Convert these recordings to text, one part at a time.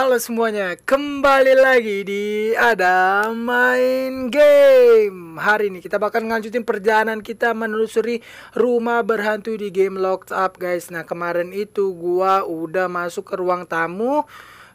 Halo semuanya, kembali lagi di Ada Main Game Hari ini kita bakal ngelanjutin perjalanan kita menelusuri rumah berhantu di game Locked Up guys Nah kemarin itu gua udah masuk ke ruang tamu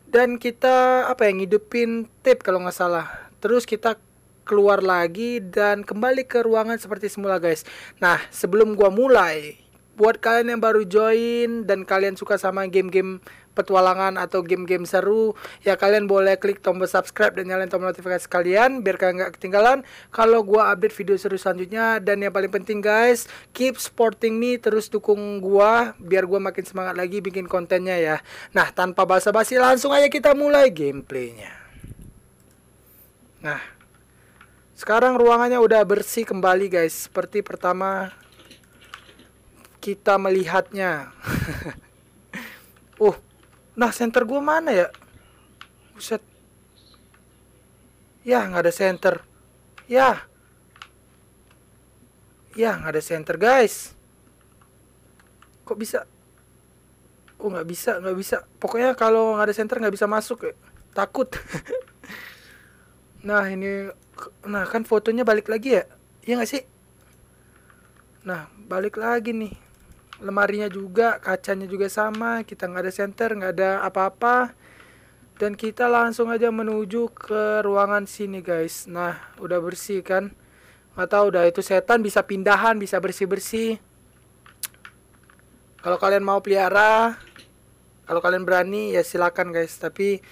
Dan kita apa yang ngidupin tape kalau nggak salah Terus kita keluar lagi dan kembali ke ruangan seperti semula guys Nah sebelum gua mulai Buat kalian yang baru join dan kalian suka sama game-game petualangan atau game-game seru ya kalian boleh klik tombol subscribe dan nyalain tombol notifikasi kalian biar kalian nggak ketinggalan kalau gua update video seru selanjutnya dan yang paling penting guys keep supporting me terus dukung gua biar gua makin semangat lagi bikin kontennya ya nah tanpa basa-basi langsung aja kita mulai gameplaynya nah sekarang ruangannya udah bersih kembali guys seperti pertama kita melihatnya uh Nah center gue mana ya? Buset. Ya nggak ada center. Ya. Ya nggak ada center guys. Kok bisa? Oh nggak bisa nggak bisa. Pokoknya kalau nggak ada center nggak bisa masuk. Ya. Takut. nah ini. Nah kan fotonya balik lagi ya? Iya nggak sih? Nah balik lagi nih lemarinya juga kacanya juga sama kita nggak ada center nggak ada apa-apa dan kita langsung aja menuju ke ruangan sini guys nah udah bersih kan nggak tahu udah itu setan bisa pindahan bisa bersih bersih kalau kalian mau pelihara kalau kalian berani ya silakan guys tapi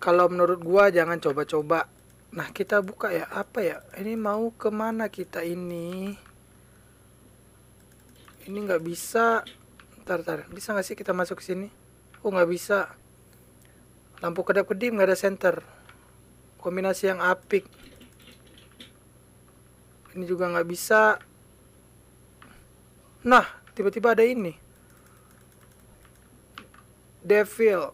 kalau menurut gua jangan coba-coba nah kita buka ya apa ya ini mau kemana kita ini ini nggak bisa ntar ntar bisa nggak sih kita masuk ke sini oh nggak bisa lampu kedap kedip nggak ada center kombinasi yang apik ini juga nggak bisa nah tiba-tiba ada ini devil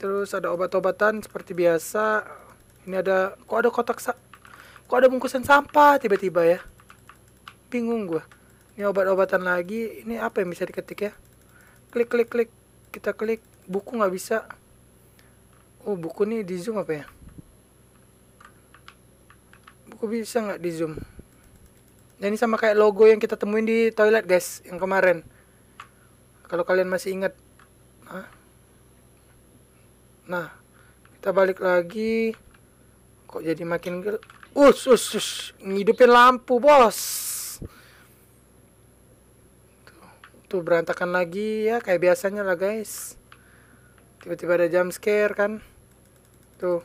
terus ada obat-obatan seperti biasa ini ada kok ada kotak sa kok ada bungkusan sampah tiba-tiba ya bingung gue ini obat-obatan lagi ini apa yang bisa diketik ya klik klik klik kita klik buku nggak bisa oh buku nih di zoom apa ya buku bisa nggak di zoom dan ini sama kayak logo yang kita temuin di toilet guys yang kemarin kalau kalian masih ingat nah, nah kita balik lagi kok jadi makin gel us us, us. ngidupin lampu bos tuh gitu, berantakan lagi ya kayak biasanya lah guys tiba-tiba ada jump scare kan tuh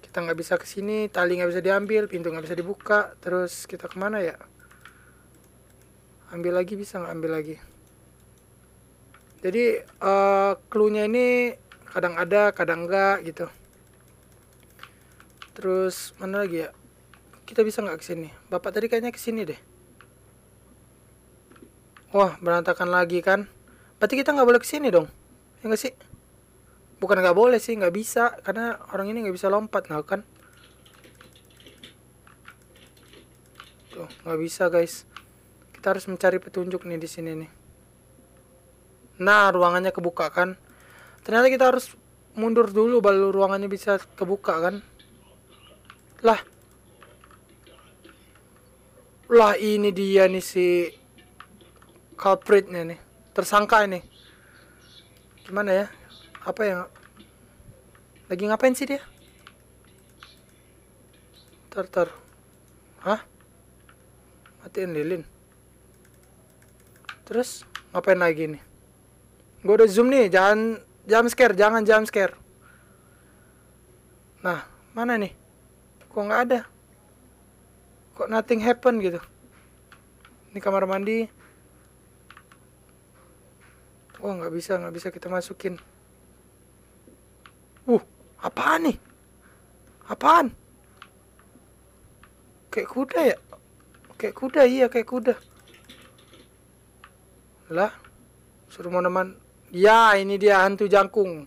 kita nggak bisa ke sini tali nggak bisa diambil pintu nggak bisa dibuka terus kita kemana ya ambil lagi bisa nggak ambil lagi jadi uh, eh, clue ini kadang ada kadang enggak gitu terus mana lagi ya kita bisa nggak ke sini bapak tadi kayaknya ke sini deh Wah, berantakan lagi kan? Berarti kita nggak boleh kesini dong? Ya nggak sih? Bukan nggak boleh sih, nggak bisa. Karena orang ini nggak bisa lompat, nggak kan? Tuh, nggak bisa guys. Kita harus mencari petunjuk nih di sini nih. Nah, ruangannya kebuka kan? Ternyata kita harus mundur dulu baru ruangannya bisa kebuka kan? Lah. Lah ini dia nih si culpritnya nih tersangka ini gimana ya apa yang lagi ngapain sih dia tar tar hah matiin lilin terus ngapain lagi nih gue udah zoom nih jangan jam scare jangan jam scare nah mana nih kok nggak ada kok nothing happen gitu ini kamar mandi wah nggak bisa nggak bisa kita masukin uh apaan nih apaan kayak kuda ya kayak kuda iya kayak kuda lah suruh mau teman ya ini dia hantu jangkung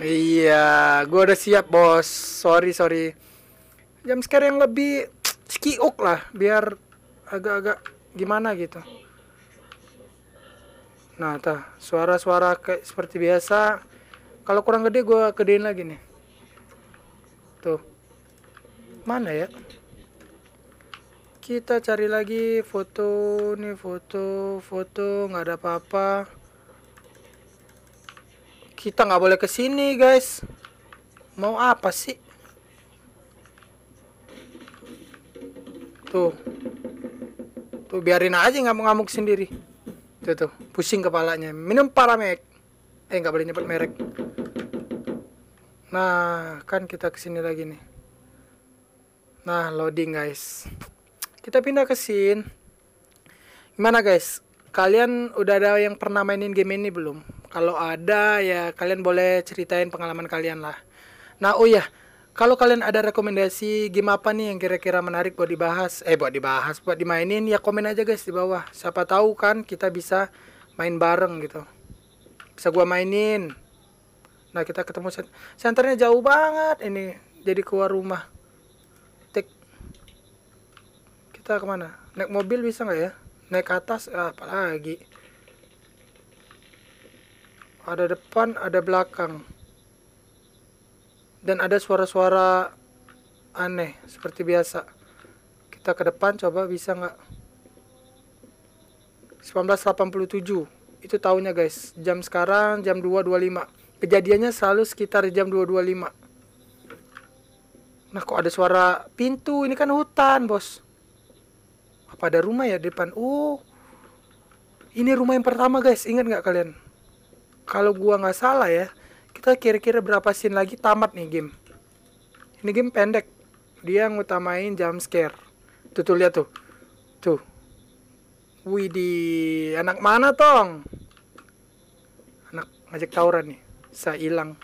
iya gua udah siap bos sorry sorry jam sekarang yang lebih skiuk lah biar agak-agak gimana gitu nah tah suara-suara kayak seperti biasa kalau kurang gede gue gedein lagi nih tuh mana ya kita cari lagi foto nih foto foto nggak ada apa-apa kita nggak boleh kesini guys mau apa sih tuh tuh biarin aja ngamuk-ngamuk sendiri itu tuh pusing kepalanya minum paramek eh nggak boleh nyebut merek nah kan kita kesini lagi nih nah loading guys kita pindah ke scene gimana guys kalian udah ada yang pernah mainin game ini belum kalau ada ya kalian boleh ceritain pengalaman kalian lah nah oh ya kalau kalian ada rekomendasi game apa nih yang kira-kira menarik buat dibahas, eh buat dibahas, buat dimainin, ya komen aja guys di bawah. Siapa tahu kan kita bisa main bareng gitu. Bisa gua mainin. Nah kita ketemu sent Senternya jauh banget ini. Jadi keluar rumah. Tik. Kita kemana? Naik mobil bisa nggak ya? Naik ke atas? Ah, eh, apalagi. Ada depan, ada belakang dan ada suara-suara aneh seperti biasa kita ke depan coba bisa nggak 1987 itu tahunnya guys jam sekarang jam 2.25 kejadiannya selalu sekitar jam 2.25 nah kok ada suara pintu ini kan hutan bos apa ada rumah ya di depan Uh, ini rumah yang pertama guys ingat nggak kalian kalau gua nggak salah ya kita kira-kira berapa scene lagi tamat nih game ini game pendek dia ngutamain jump scare tuh tuh lihat tuh tuh Wih di anak mana tong? Anak ngajak tawuran nih. Saya hilang.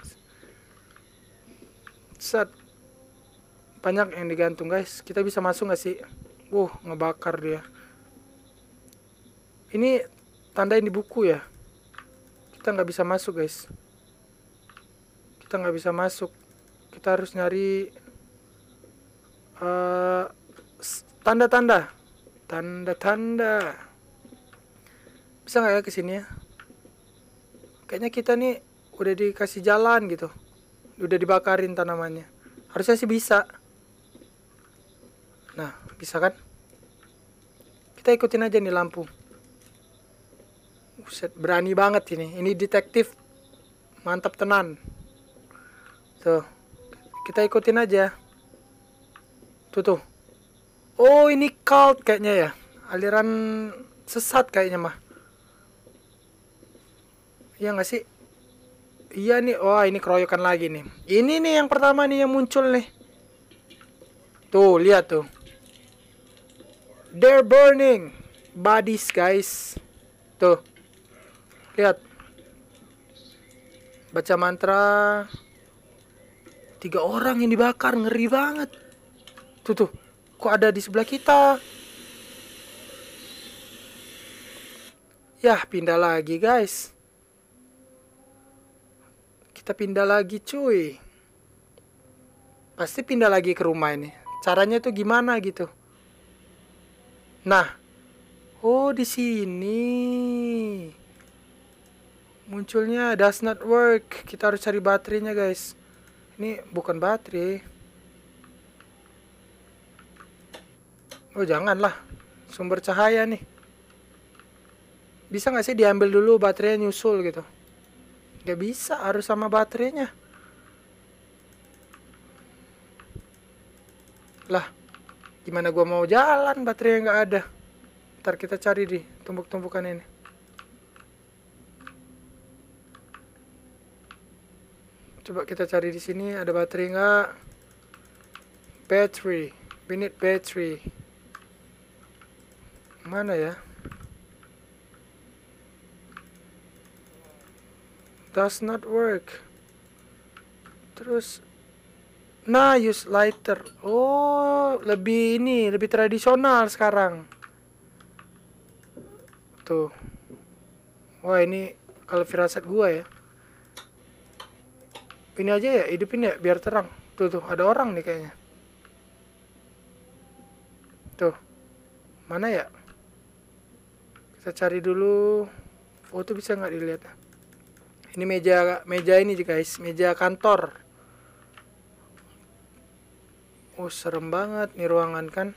Set. Banyak yang digantung guys. Kita bisa masuk gak sih? Wuh, ngebakar dia. Ini tandain di buku ya. Kita nggak bisa masuk guys kita nggak bisa masuk kita harus nyari tanda eh, tanda-tanda tanda-tanda bisa nggak ya kesini ya kayaknya kita nih udah dikasih jalan gitu udah dibakarin tanamannya harusnya sih bisa nah bisa kan kita ikutin aja nih lampu berani banget ini ini detektif mantap tenan Tuh. Gitu. Kita ikutin aja. Tuh tuh. Oh, ini cult kayaknya ya. Aliran sesat kayaknya mah. Iya gak sih? Iya nih. Wah, ini keroyokan lagi nih. Ini nih yang pertama nih yang muncul nih. Tuh, lihat tuh. They're burning bodies, guys. Tuh. Lihat. Baca mantra. Tiga orang yang dibakar, ngeri banget. Tuh tuh, kok ada di sebelah kita? Yah, pindah lagi guys. Kita pindah lagi cuy. Pasti pindah lagi ke rumah ini. Caranya tuh gimana gitu. Nah, oh di sini munculnya does not work. Kita harus cari baterainya guys ini bukan baterai oh janganlah sumber cahaya nih bisa nggak sih diambil dulu baterainya nyusul gitu Gak bisa harus sama baterainya lah gimana gua mau jalan baterainya nggak ada ntar kita cari di tumpuk-tumpukan ini coba kita cari di sini ada baterai nggak battery we need battery mana ya does not work terus nah use lighter oh lebih ini lebih tradisional sekarang tuh wah ini kalau firasat gua ya ini aja ya hidupin ya biar terang tuh tuh ada orang nih kayaknya tuh mana ya kita cari dulu oh bisa nggak dilihat ini meja meja ini guys meja kantor oh serem banget nih ruangan kan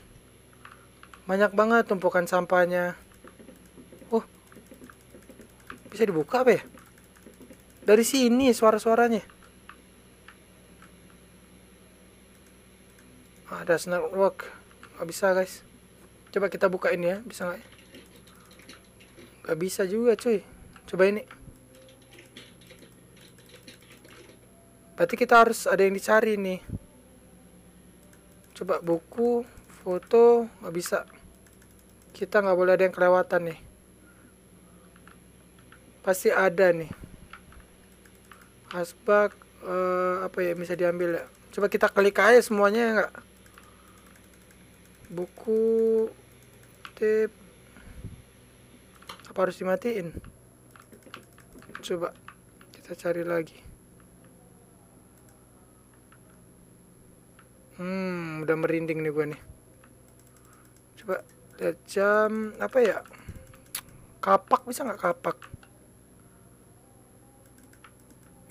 banyak banget tumpukan sampahnya oh bisa dibuka apa ya dari sini suara-suaranya ah does not work nggak bisa guys coba kita buka ini ya bisa nggak Gak bisa juga cuy coba ini berarti kita harus ada yang dicari nih coba buku foto nggak bisa kita nggak boleh ada yang kelewatan nih pasti ada nih asbak uh, eh, apa ya bisa diambil ya coba kita klik aja semuanya ya nggak buku tip apa harus dimatiin coba kita cari lagi hmm udah merinding nih gue nih coba lihat jam apa ya kapak bisa nggak kapak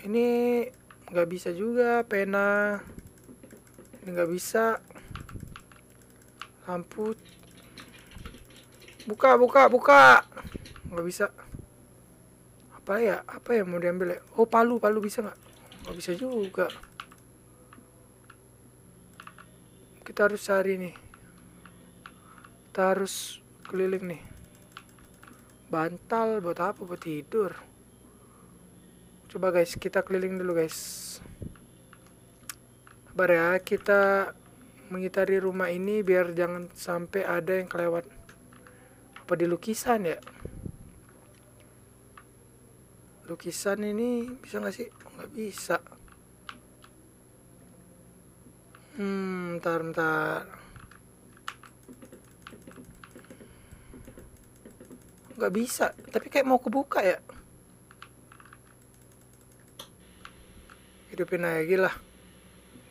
ini nggak bisa juga pena ini nggak bisa Ampun. Buka, buka, buka. Gak bisa. Apa ya? Apa ya mau diambil ya? Oh, palu, palu bisa nggak? Gak bisa juga. Kita harus cari nih. Kita harus keliling nih. Bantal buat apa? Buat tidur. Coba guys, kita keliling dulu guys. Sabar ya, kita mengitari rumah ini biar jangan sampai ada yang kelewat apa di lukisan ya lukisan ini bisa nggak sih nggak bisa hmm ntar ntar nggak bisa tapi kayak mau kebuka ya hidupin aja gila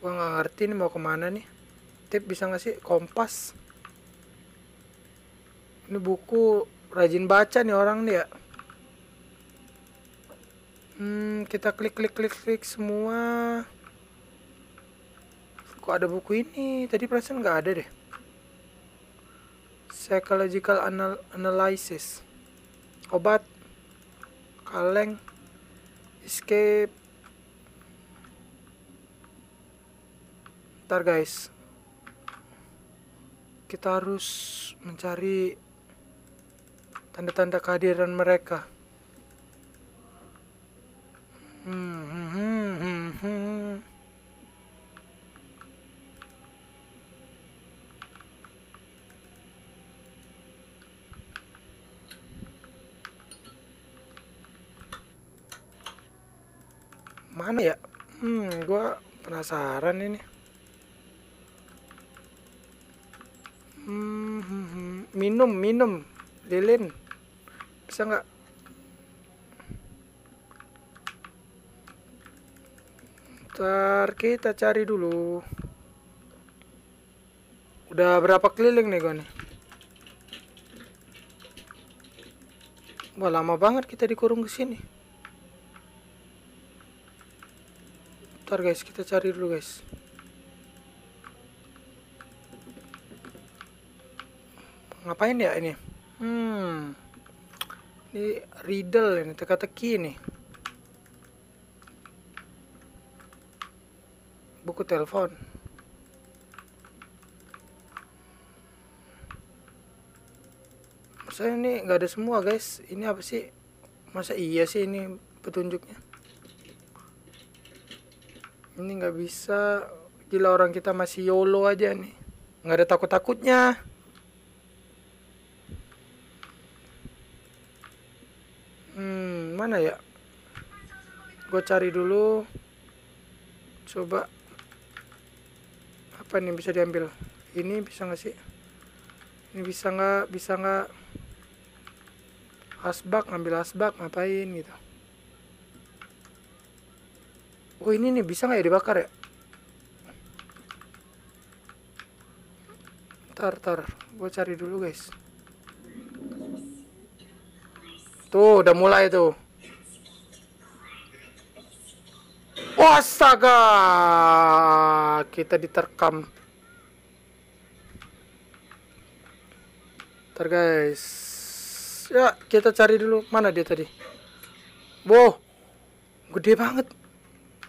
gua nggak ngerti nih mau kemana nih tip bisa nggak sih kompas ini buku rajin baca nih orang nih ya hmm, kita klik klik klik klik semua kok ada buku ini tadi perasaan nggak ada deh psychological anal analysis obat kaleng escape ntar guys kita harus mencari tanda-tanda kehadiran mereka. Hmm, hmm, hmm, hmm, hmm. Mana ya? Hmm, gua penasaran ini. Mm-hmm. minum, minum, lilin, bisa nggak? Ntar kita cari dulu. Udah berapa keliling nih gue Wah lama banget kita dikurung ke sini. Ntar guys kita cari dulu guys. ngapain ya ini hmm ini riddle ini teka-teki ini, buku telepon saya ini nggak ada semua guys ini apa sih masa iya sih ini petunjuknya ini nggak bisa gila orang kita masih yolo aja nih nggak ada takut takutnya hmm mana ya gue cari dulu coba apa nih bisa diambil ini bisa nggak sih ini bisa nggak bisa nggak asbak ngambil asbak ngapain gitu oh ini nih bisa nggak ya dibakar ya tar tar gue cari dulu guys Tuh, udah mulai tuh. Astaga, kita diterkam. Ntar guys. Ya, kita cari dulu mana dia tadi. Wow. Gede banget.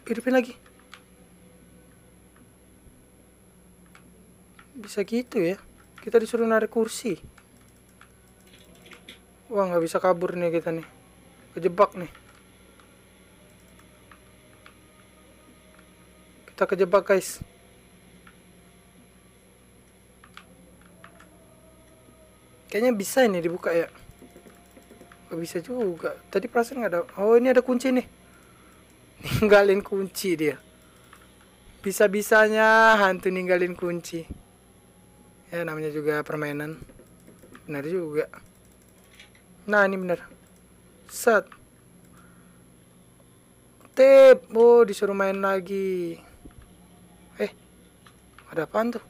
Hidupin lagi. Bisa gitu ya. Kita disuruh narik kursi. Wah nggak bisa kabur nih kita nih. Kejebak nih. Kita kejebak guys. Kayaknya bisa ini dibuka ya. Gak bisa juga. Tadi perasaan nggak ada. Oh ini ada kunci nih. Ninggalin kunci dia. Bisa-bisanya hantu ninggalin kunci. Ya namanya juga permainan. Benar juga. Nah ini bener Set Tip Oh disuruh main lagi Eh Ada apaan tuh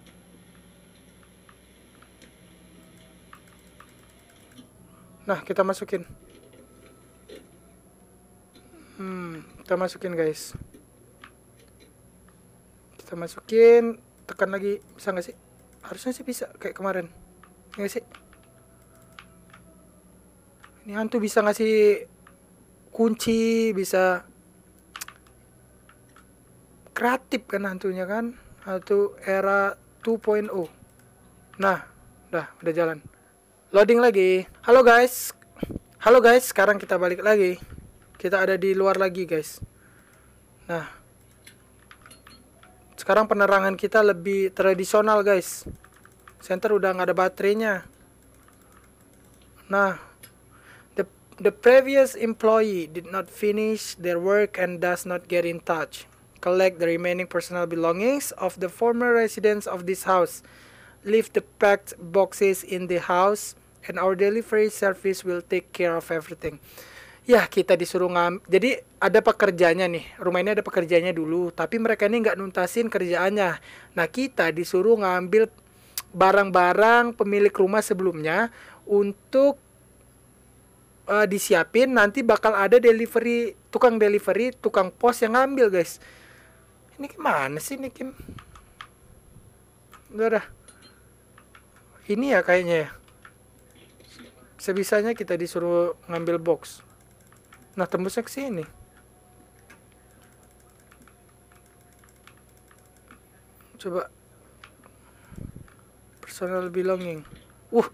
Nah kita masukin Hmm Kita masukin guys Kita masukin Tekan lagi Bisa nggak sih Harusnya sih bisa Kayak kemarin Nggak sih ini hantu bisa ngasih kunci bisa kreatif kan hantunya kan hantu era 2.0 nah udah udah jalan loading lagi halo guys halo guys sekarang kita balik lagi kita ada di luar lagi guys nah sekarang penerangan kita lebih tradisional guys center udah nggak ada baterainya nah The previous employee did not finish their work and does not get in touch. Collect the remaining personal belongings of the former residents of this house. Leave the packed boxes in the house and our delivery service will take care of everything. Ya kita disuruh ngam. Jadi ada pekerjanya nih. Rumah ini ada pekerjanya dulu. Tapi mereka ini nggak nuntasin kerjaannya. Nah kita disuruh ngambil barang-barang pemilik rumah sebelumnya untuk uh, disiapin nanti bakal ada delivery tukang delivery tukang pos yang ngambil guys ini gimana sih ini Kim enggak ada ini ya kayaknya ya sebisanya kita disuruh ngambil box nah tembusnya ke sini coba personal belonging uh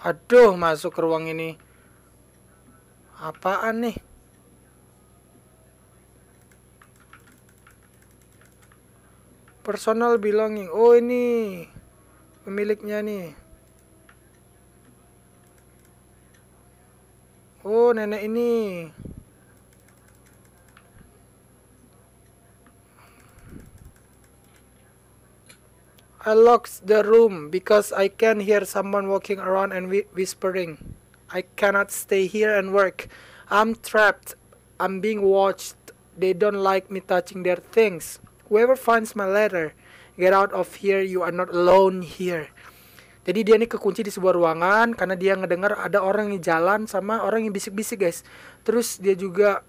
aduh masuk ke ruang ini apaan nih personal belonging oh ini pemiliknya nih oh nenek ini I locked the room because I can hear someone walking around and whispering. I cannot stay here and work. I'm trapped. I'm being watched. They don't like me touching their things. Whoever finds my letter, get out of here. You are not alone here. Jadi dia ini kekunci di sebuah ruangan karena dia ngedengar ada orang yang jalan sama orang yang bisik-bisik guys. Terus dia juga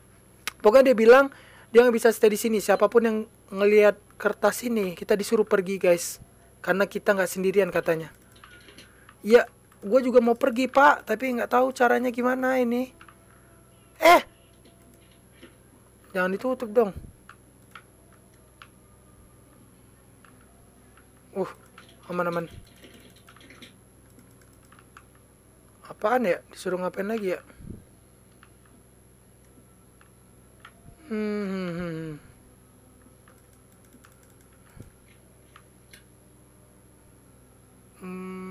pokoknya dia bilang dia nggak bisa stay di sini. Siapapun yang ngelihat kertas ini kita disuruh pergi guys karena kita nggak sendirian katanya. Ya gue juga mau pergi pak tapi nggak tahu caranya gimana ini eh jangan ditutup dong uh aman-aman apaan ya disuruh ngapain lagi ya hmm, hmm, hmm. hmm.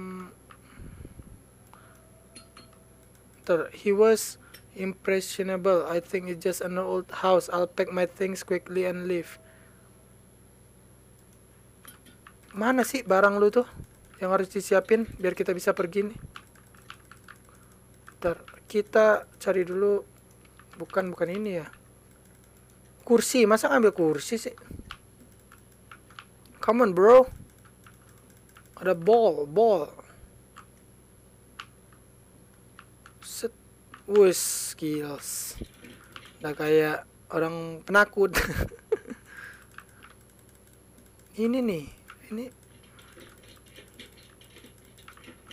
hmm. He was impressionable. I think it's just an old house. I'll pack my things quickly and leave. Mana sih barang lu tuh yang harus disiapin biar kita bisa pergi nih? Ntar kita cari dulu. Bukan bukan ini ya. Kursi, masa ngambil kursi sih? Come on, bro. Ada ball, ball. wus skills udah kayak orang penakut ini nih ini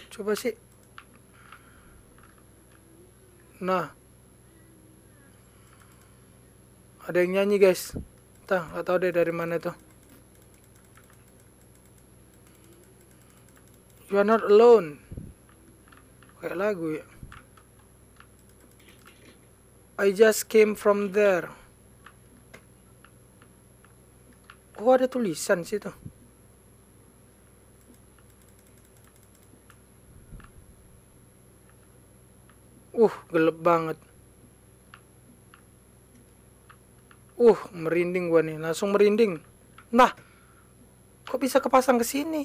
coba sih nah ada yang nyanyi guys tah enggak tahu deh dari mana tuh you are not alone kayak lagu ya I just came from there. Oh ada tulisan situ. Uh gelap banget. Uh merinding gua nih langsung merinding. Nah kok bisa kepasang ke sini?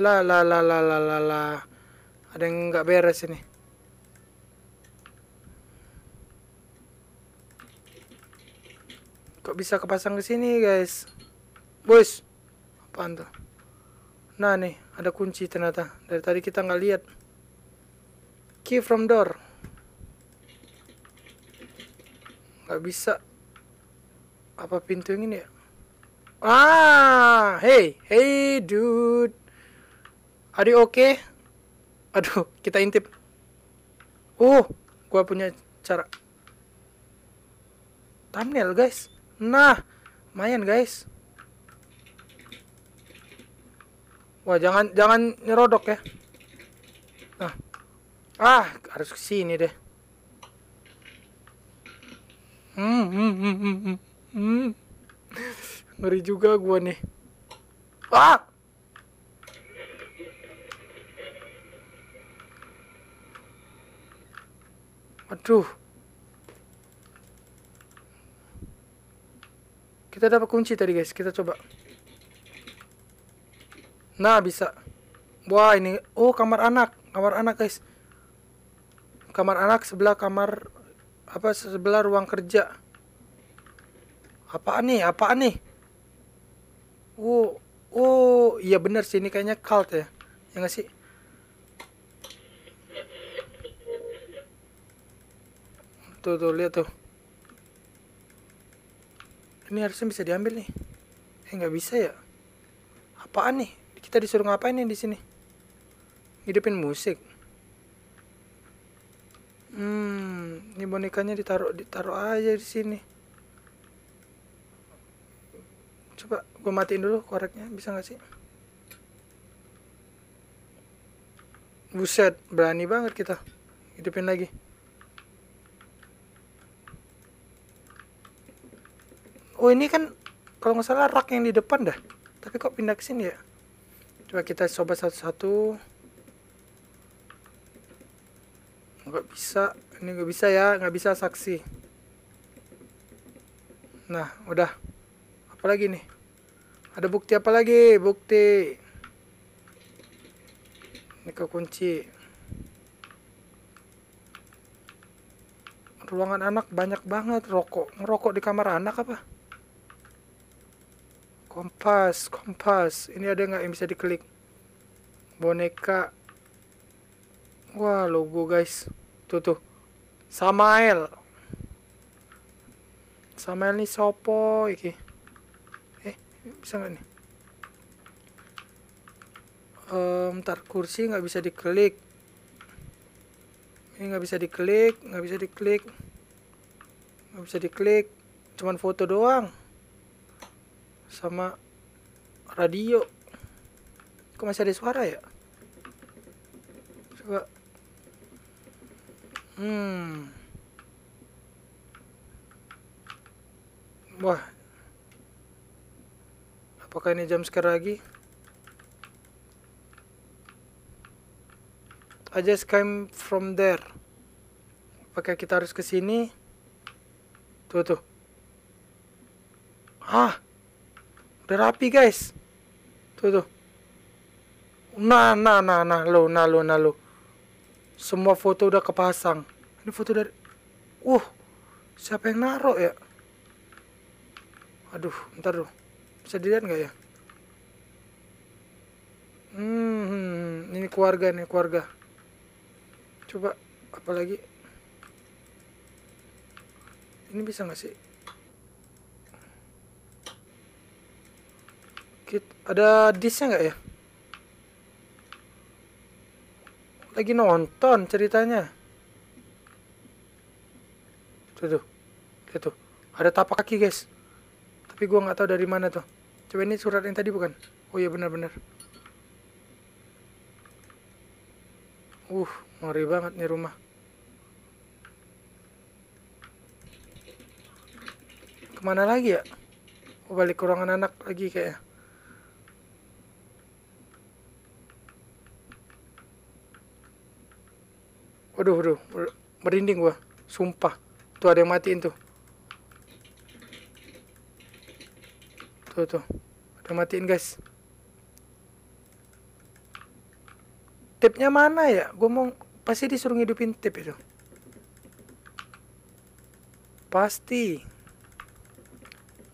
La la la la la la la ada yang nggak beres ini kok bisa kepasang ke sini guys bos apaan tuh nah nih ada kunci ternyata dari tadi kita nggak lihat key from door nggak bisa apa pintu yang ini ya ah hey hey dude are you okay aduh kita intip uh gua punya cara thumbnail guys nah lumayan guys wah jangan jangan nyerodok ya nah ah harus kesini deh hmm, hmm, hmm, hmm, hmm. ngeri juga gua nih ah Aduh. Kita dapat kunci tadi guys. Kita coba. Nah bisa. Wah ini. Oh kamar anak. Kamar anak guys. Kamar anak sebelah kamar. Apa sebelah ruang kerja. Apaan nih? Apaan nih? Oh. Oh iya bener sih. Ini kayaknya cult ya. Ya gak sih? tuh tuh lihat tuh ini harusnya bisa diambil nih eh nggak bisa ya apaan nih kita disuruh ngapain nih di sini hidupin musik hmm ini bonekanya ditaruh ditaruh aja di sini coba gue matiin dulu koreknya bisa nggak sih buset berani banget kita hidupin lagi oh ini kan kalau nggak salah rak yang di depan dah tapi kok pindah ke sini ya coba kita coba satu-satu nggak bisa ini nggak bisa ya nggak bisa saksi nah udah apalagi nih ada bukti apa lagi bukti ini kekunci ruangan anak banyak banget rokok ngerokok di kamar anak apa kompas kompas ini ada nggak yang bisa diklik boneka wah logo guys tuh tuh Samael Samael nih sopo iki eh bisa nggak nih um, tar kursi nggak bisa diklik ini nggak bisa diklik nggak bisa diklik nggak bisa diklik cuman foto doang sama radio kok masih ada suara ya coba hmm wah apakah ini jam sekarang lagi I just came from there apakah kita harus ke sini tuh tuh ah Udah rapi guys. Tuh tuh. Nah, nah, nah, nah, lo, nah, lo, nah, lo. Semua foto udah kepasang. Ini foto dari... Uh, siapa yang naruh ya? Aduh, ntar lo Bisa dilihat nggak ya? Hmm, ini keluarga nih, keluarga. Coba, apalagi? Ini bisa nggak sih? Ada disnya nggak ya? Lagi nonton ceritanya. Tuh tuh. Lihat tuh. Ada tapak kaki, guys. Tapi gue nggak tahu dari mana tuh. Coba ini surat yang tadi bukan? Oh iya benar-benar. Uh, ngeri banget nih rumah. Kemana lagi ya? Oh, balik ke ruangan anak lagi kayaknya. aduh aduh merinding gua sumpah tuh ada yang matiin tuh tuh tuh ada yang matiin guys tipnya mana ya gua mau pasti disuruh ngidupin tip itu pasti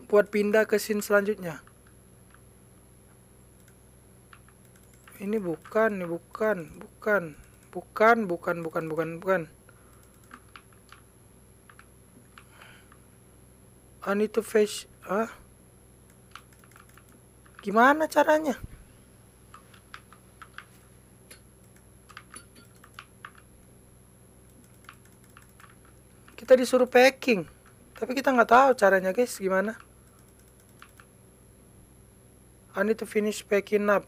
buat pindah ke scene selanjutnya ini bukan ini bukan bukan Bukan, bukan, bukan, bukan, bukan. I need to face... huh? Gimana caranya? Kita disuruh packing. Tapi kita nggak tahu caranya guys gimana. I need to finish packing up.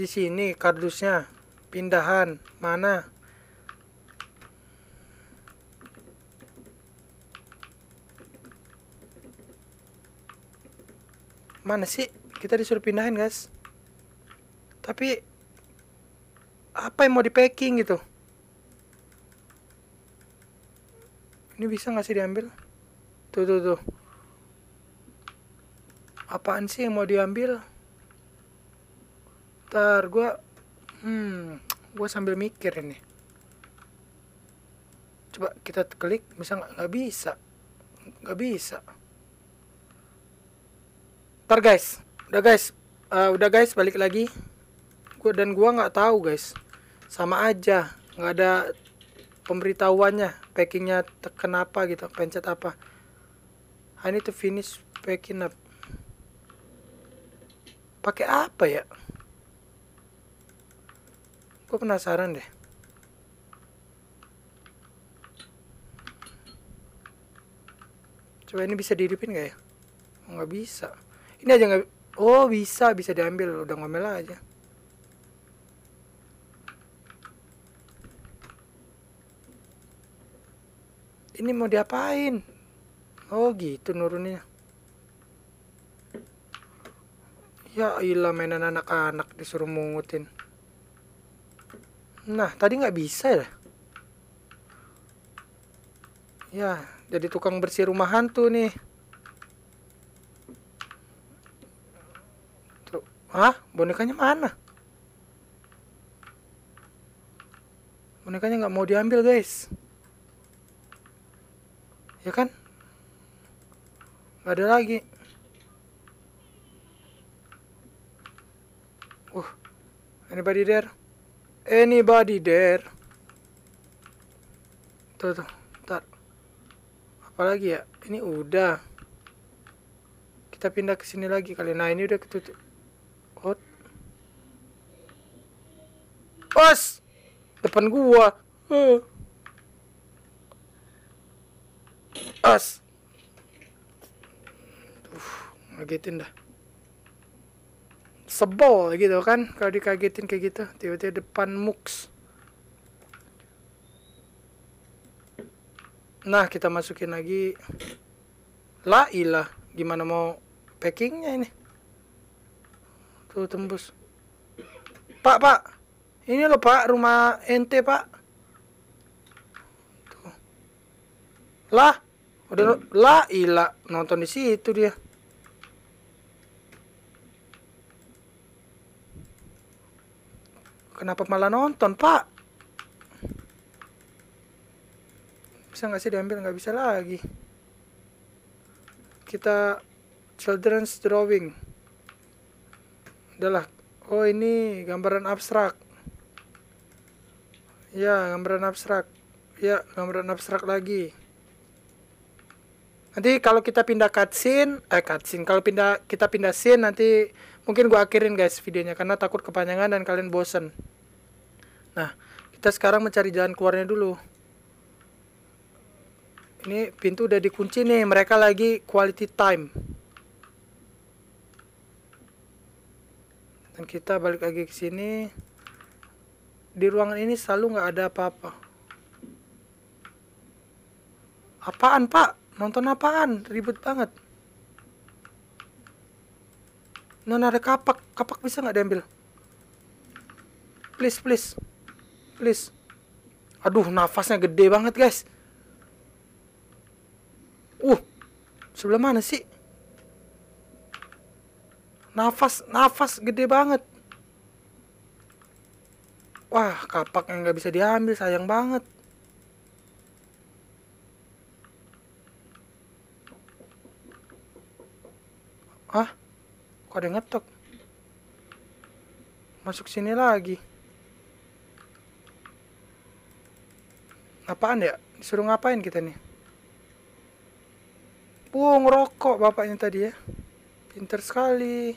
di sini kardusnya pindahan mana mana sih kita disuruh pindahin guys tapi apa yang mau di packing gitu ini bisa nggak sih diambil tuh tuh tuh apaan sih yang mau diambil Ntar gue, hmm, gue sambil mikir ini. Coba kita klik, bisa nggak bisa, nggak bisa. Ntar guys, udah guys, uh, udah guys balik lagi. Gue dan gue nggak tahu guys, sama aja, nggak ada pemberitahuannya, packingnya kenapa gitu, pencet apa. I need to finish packing up. Pakai apa ya? Gue penasaran deh. Coba ini bisa dihidupin gak ya? Oh, nggak gak bisa. Ini aja nggak... Oh bisa, bisa diambil. Udah ngomel aja. Ini mau diapain? Oh gitu nurunnya. Ya ilah mainan anak-anak disuruh mungutin. Nah, tadi nggak bisa ya. Ya, jadi tukang bersih rumah hantu nih. Tuh. Hah? Bonekanya mana? Bonekanya nggak mau diambil, guys. Ya kan? gak ada lagi. Uh, anybody there? Anybody there? Tuh, tuh, ntar. Apalagi ya? Ini udah. Kita pindah ke sini lagi kali. Nah, ini udah ketutup. Hot. Os! Depan gua. Uh. Os. Uff, ngagetin dah sebel gitu kan kalau dikagetin kayak gitu tiba-tiba depan mux nah kita masukin lagi la ilah gimana mau packingnya ini tuh tembus pak pak ini loh pak rumah ente pak tuh lah udah hmm. la ilah nonton di situ dia Kenapa malah nonton, Pak? Bisa nggak sih diambil? Nggak bisa lagi. Kita children's drawing. Udahlah. Oh, ini gambaran abstrak. Ya, gambaran abstrak. Ya, gambaran abstrak lagi. Nanti kalau kita pindah cutscene, eh cutscene, kalau pindah kita pindah scene nanti mungkin gue akhirin guys videonya karena takut kepanjangan dan kalian bosen nah kita sekarang mencari jalan keluarnya dulu ini pintu udah dikunci nih mereka lagi quality time dan kita balik lagi ke sini di ruangan ini selalu nggak ada apa-apa apaan pak nonton apaan ribut banget nona ada kapak kapak bisa nggak diambil please please please aduh nafasnya gede banget guys uh sebelah mana sih nafas nafas gede banget wah kapak yang nggak bisa diambil sayang banget Hah? Kok ada ngetok? Masuk sini lagi. Apaan ya? Disuruh ngapain kita nih? Buang rokok bapaknya tadi ya. Pinter sekali.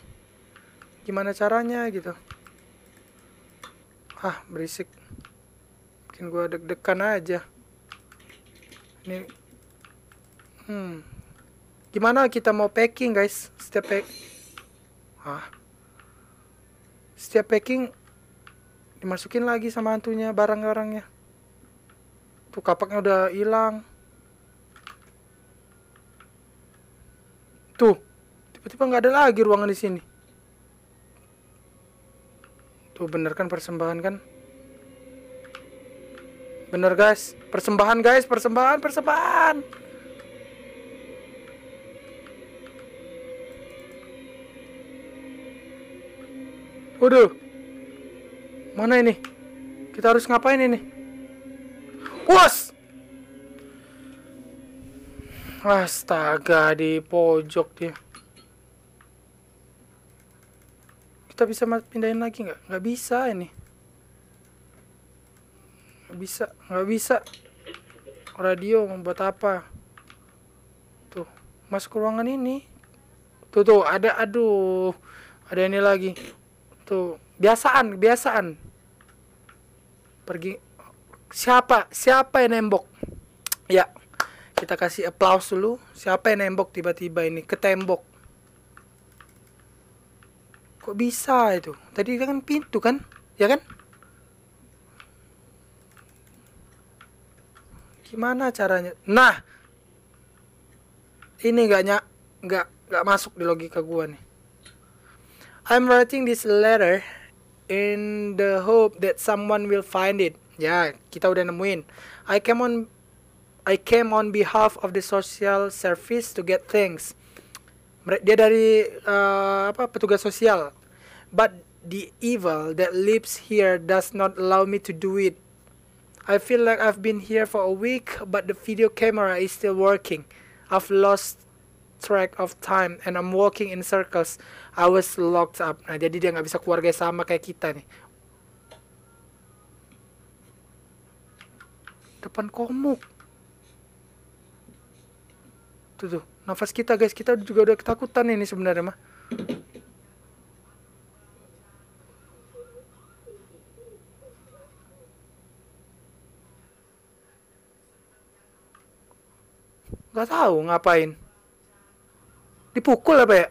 Gimana caranya gitu. Ah, berisik. Bikin gue deg-degan aja. Ini Hmm. Gimana kita mau packing, guys? Setiap pack Hah? Setiap packing dimasukin lagi sama hantunya barang-barangnya. Tuh kapaknya udah hilang. Tuh, tiba-tiba nggak -tiba ada lagi ruangan di sini. Tuh bener kan persembahan kan? Bener guys, persembahan guys, persembahan, persembahan. Waduh. Mana ini? Kita harus ngapain ini? Was! Astaga, di pojok dia. Kita bisa pindahin lagi nggak? Nggak bisa ini. Nggak bisa, nggak bisa. Radio membuat apa? Tuh, masuk ke ruangan ini. Tuh tuh, ada aduh. Ada ini lagi tuh biasaan biasaan pergi siapa siapa yang nembok ya kita kasih aplaus dulu siapa yang nembok tiba-tiba ini ke tembok kok bisa itu tadi kan pintu kan ya kan gimana caranya nah ini gaknya nggak nggak masuk di logika gua nih I'm writing this letter in the hope that someone will find it. Ya, kita udah nemuin. I came on I came on behalf of the social service to get things. Dia dari uh, apa petugas sosial. But the evil that lives here does not allow me to do it. I feel like I've been here for a week, but the video camera is still working. I've lost track of time and I'm walking in circles. I was locked up. Nah, jadi dia nggak bisa keluarga sama kayak kita nih. Depan komuk. Tuh tuh, nafas kita guys, kita juga udah ketakutan ini sebenarnya mah. Gak tahu ngapain. Dipukul apa ya?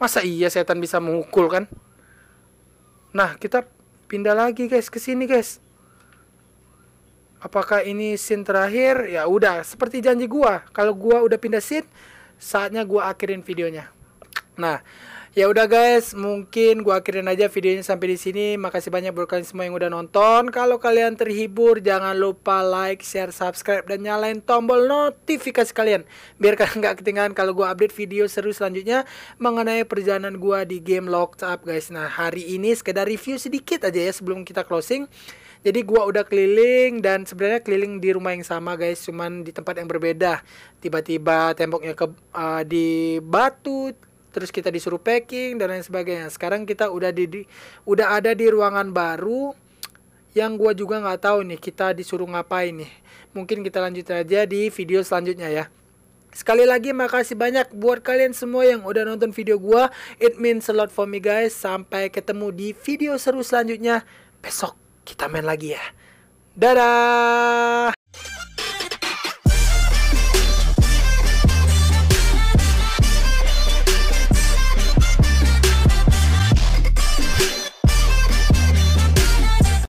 Masa iya setan bisa mengukul kan? Nah, kita pindah lagi guys ke sini guys. Apakah ini scene terakhir? Ya udah, seperti janji gua, kalau gua udah pindah scene, saatnya gua akhirin videonya. Nah, ya udah guys, mungkin gua akhirin aja videonya sampai di sini. Makasih banyak buat kalian semua yang udah nonton. Kalau kalian terhibur, jangan lupa like, share, subscribe dan nyalain tombol notifikasi kalian biar kalian nggak ketinggalan kalau gua update video seru selanjutnya mengenai perjalanan gua di game Locked Up guys. Nah, hari ini sekedar review sedikit aja ya sebelum kita closing. Jadi gua udah keliling dan sebenarnya keliling di rumah yang sama guys, cuman di tempat yang berbeda. Tiba-tiba temboknya ke uh, di batu, terus kita disuruh packing dan lain sebagainya. Sekarang kita udah di, di udah ada di ruangan baru yang gua juga nggak tahu nih kita disuruh ngapain nih. Mungkin kita lanjut aja di video selanjutnya ya. Sekali lagi makasih banyak buat kalian semua yang udah nonton video gua. It means a lot for me guys. Sampai ketemu di video seru selanjutnya. Besok kita main lagi ya. Dadah.